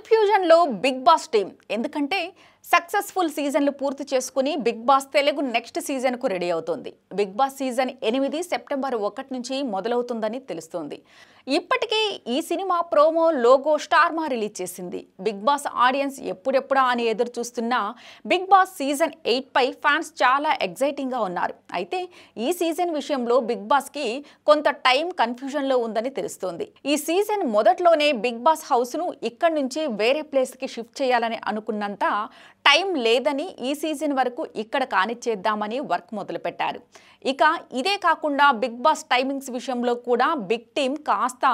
కన్ఫ్యూజన్లో Bigg Boss team ఎందుకంటే successful సీజన్లు పూర్తి చేసుకుని బిగ్ బాస్ తెలుగు నెక్స్ట్ సీజన్కు రెడీ అవుతుంది బిగ్ బాస్ సీజన్ ఎనిమిది సెప్టెంబర్ ఒకటి నుంచి మొదలవుతుందని తెలుస్తుంది ఇప్పటికే ఈ cinema promo logo Star Maa release చేసింది బిగ్ బాస్ ఆడియన్స్ ఎప్పుడెప్పుడా అని ఎదురు చూస్తున్నా బిగ్ బాస్ సీజన్ ఎయిట్ పై ఫ్యాన్స్ చాలా ఎగ్జైటింగ్గా ఉన్నారు అయితే ఈ సీజన్ విషయంలో బిగ్ బాస్కి కొంత టైం కన్ఫ్యూజన్లో ఉందని తెలుస్తోంది ఈ సీజన్ మొదట్లోనే బిగ్ బాస్ హౌస్ను ఇక్కడి నుంచి వేరే ప్లేస్కి షిఫ్ట్ చేయాలని అనుకున్నంత టైం లేదని ఈ సీజన్ వరకు ఇక్కడ కానిచ్చేద్దామని వర్క్ మొదలుపెట్టారు ఇక ఇదే కాకుండా బిగ్ బాస్ టైమింగ్స్ విషయంలో కూడా బిగ్ టీం కాస్త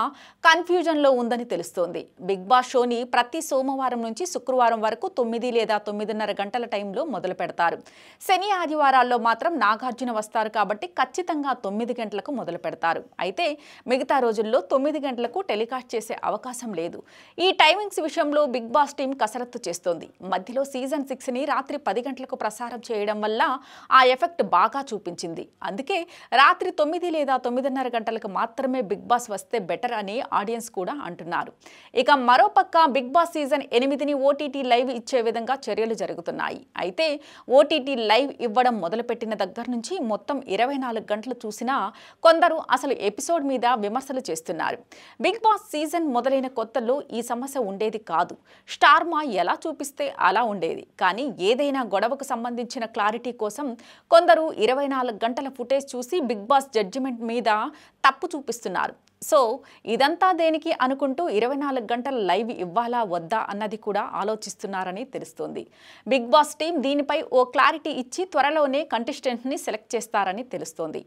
కన్ఫ్యూజన్లో ఉందని తెలుస్తోంది బిగ్ బాస్ షోని ప్రతి సోమవారం నుంచి శుక్రవారం వరకు తొమ్మిది లేదా తొమ్మిదిన్నర గంటల టైంలో మొదలు పెడతారు శని ఆదివారాల్లో మాత్రం నాగార్జున వస్తారు కాబట్టి ఖచ్చితంగా తొమ్మిది గంటలకు మొదలు పెడతారు అయితే మిగతా రోజుల్లో తొమ్మిది గంటలకు టెలికాస్ట్ చేసే అవకాశం లేదు ఈ టైమింగ్స్ విషయంలో బిగ్ బాస్ టీం కసరత్తు చేస్తోంది మధ్యలో సీజన్ సిక్స్ని రాత్రి పది గంటలకు ప్రసారం చేయడం వల్ల ఆ ఎఫెక్ట్ బాగా చూపించింది అందుకే రాత్రి తొమ్మిది లేదా తొమ్మిదిన్నర గంటలకు మాత్రమే బిగ్ బాస్ వస్తే బెటర్ అని ఆడియన్స్ కూడా అంటున్నారు ఇక మరోపక్క బిగ్ బాస్ సీజన్ ఎనిమిదిని ఓటీటీ లైవ్ ఇచ్చే విధంగా చర్యలు జరుగుతున్నాయి అయితే ఓటీటీ లైవ్ ఇవ్వడం మొదలుపెట్టిన దగ్గర నుంచి మొత్తం ఇరవై నాలుగు గంటలు చూసినా కొందరు అసలు ఎపిసోడ్ మీద విమర్శలు చేస్తున్నారు బిగ్ బాస్ సీజన్ మొదలైన కొత్తలో ఈ సమస్య ఉండేది కాదు స్టార్ మా ఎలా చూపిస్తే అలా ఉండేది కానీ ఏదైనా గొడవకు సంబంధించిన క్లారిటీ కోసం కొందరు ఇరవై నాలుగు గంటల ఫుటేజ్ చూసి బిగ్ బాస్ జడ్జిమెంట్ మీద తప్పు చూపిస్తున్నారు సో ఇదంతా దేనికి అనుకుంటూ ఇరవై నాలుగు గంటల లైవ్ ఇవ్వాలా వద్దా అన్నది కూడా ఆలోచిస్తున్నారని తెలుస్తోంది బిగ్ బాస్ టీం దీనిపై ఓ క్లారిటీ ఇచ్చి త్వరలోనే కంటెస్టెంట్ని సెలెక్ట్ చేస్తారని తెలుస్తోంది